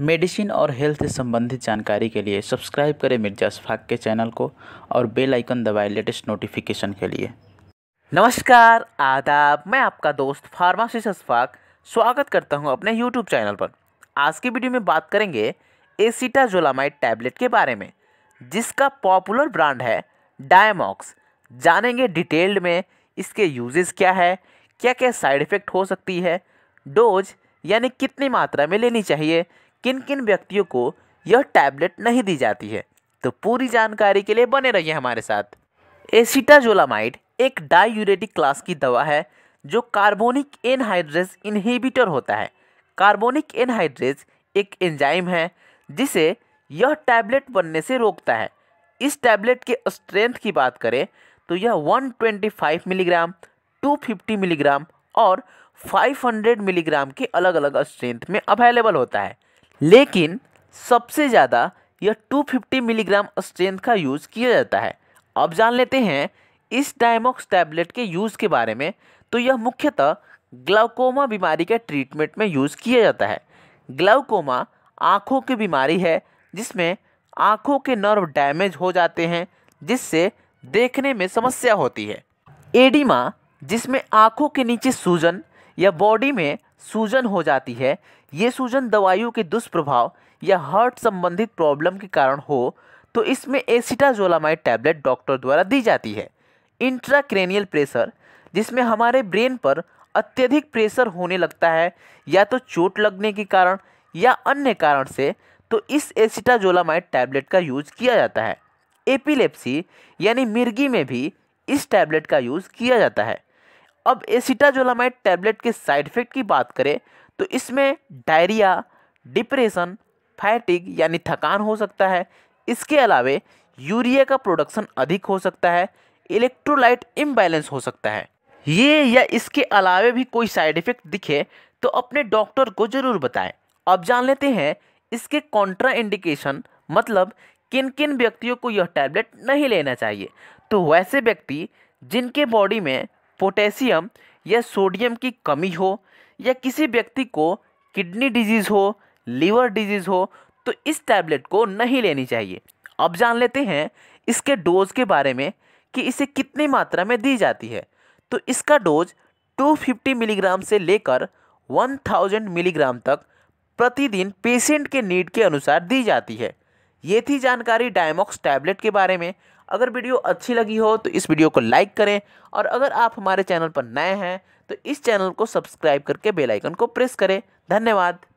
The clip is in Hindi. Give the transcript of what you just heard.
मेडिसिन और हेल्थ से संबंधित जानकारी के लिए सब्सक्राइब करें मिर्जा शफाक के चैनल को और बेल आइकन दबाएं लेटेस्ट नोटिफिकेशन के लिए नमस्कार आदाब मैं आपका दोस्त फार्मासिस्ट अशफाक स्वागत करता हूं अपने यूट्यूब चैनल पर आज की वीडियो में बात करेंगे एसीटाजोलामाइड टैबलेट के बारे में जिसका पॉपुलर ब्रांड है डायमॉक्स जानेंगे डिटेल्ड में इसके यूजेस क्या है क्या क्या साइड इफ़ेक्ट हो सकती है डोज यानी कितनी मात्रा में लेनी चाहिए किन किन व्यक्तियों को यह टैबलेट नहीं दी जाती है तो पूरी जानकारी के लिए बने रहिए हमारे साथ एसिटाजोलामाइड एक डायूरेटिक क्लास की दवा है जो कार्बोनिक एनहाइड्रेस इनहिबिटर होता है कार्बोनिक एनहाइड्रेस एक एंजाइम है जिसे यह टैबलेट बनने से रोकता है इस टैबलेट के स्ट्रेंथ की बात करें तो यह 125 मिलीग्राम 250 मिलीग्राम और 500 मिलीग्राम के अलग अलग स्ट्रेंथ में अवेलेबल होता है लेकिन सबसे ज़्यादा यह 250 मिलीग्राम स्ट्रेंथ का यूज़ किया जाता है अब जान लेते हैं इस डायमोक्स टैबलेट के यूज़ के बारे में तो यह मुख्यतः ग्लाउकोमा बीमारी के ट्रीटमेंट में यूज़ किया जाता है ग्लाउकोमा आँखों की बीमारी है जिसमें आँखों के नर्व डैमेज हो जाते हैं जिससे देखने में समस्या होती है एडिमा जिसमें आँखों के नीचे सूजन या बॉडी में सूजन हो जाती है ये सूजन दवाइयों के दुष्प्रभाव या हार्ट संबंधित प्रॉब्लम के कारण हो तो इसमें एसिटाजोलामाइड टैबलेट डॉक्टर द्वारा दी जाती है इंट्राक्रेनियल प्रेशर जिसमें हमारे ब्रेन पर अत्यधिक प्रेशर होने लगता है या तो चोट लगने के कारण या अन्य कारण से तो इस एसिटाजोलामाइड टैबलेट का यूज किया जाता है एपिलेप्सी यानी मिर्गी में भी इस टैबलेट का यूज़ किया जाता है अब एसिटाजोलामाइड टैबलेट के साइड इफ़ेक्ट की बात करें तो इसमें डायरिया डिप्रेशन फैटिक यानी थकान हो सकता है इसके अलावे यूरिया का प्रोडक्शन अधिक हो सकता है इलेक्ट्रोलाइट इम्बैलेंस हो सकता है ये या इसके अलावे भी कोई साइड इफेक्ट दिखे तो अपने डॉक्टर को ज़रूर बताएं अब जान लेते हैं इसके कॉन्ट्रा इंडिकेशन मतलब किन किन व्यक्तियों को यह टैबलेट नहीं लेना चाहिए तो वैसे व्यक्ति जिनके बॉडी में पोटेशियम या सोडियम की कमी हो या किसी व्यक्ति को किडनी डिजीज़ हो लीवर डिजीज़ हो तो इस टैबलेट को नहीं लेनी चाहिए अब जान लेते हैं इसके डोज के बारे में कि इसे कितनी मात्रा में दी जाती है तो इसका डोज 250 मिलीग्राम से लेकर 1000 मिलीग्राम तक प्रतिदिन पेशेंट के नीड के अनुसार दी जाती है ये थी जानकारी डायमॉक्स टैबलेट के बारे में अगर वीडियो अच्छी लगी हो तो इस वीडियो को लाइक करें और अगर आप हमारे चैनल पर नए हैं तो इस चैनल को सब्सक्राइब करके बेल आइकन को प्रेस करें धन्यवाद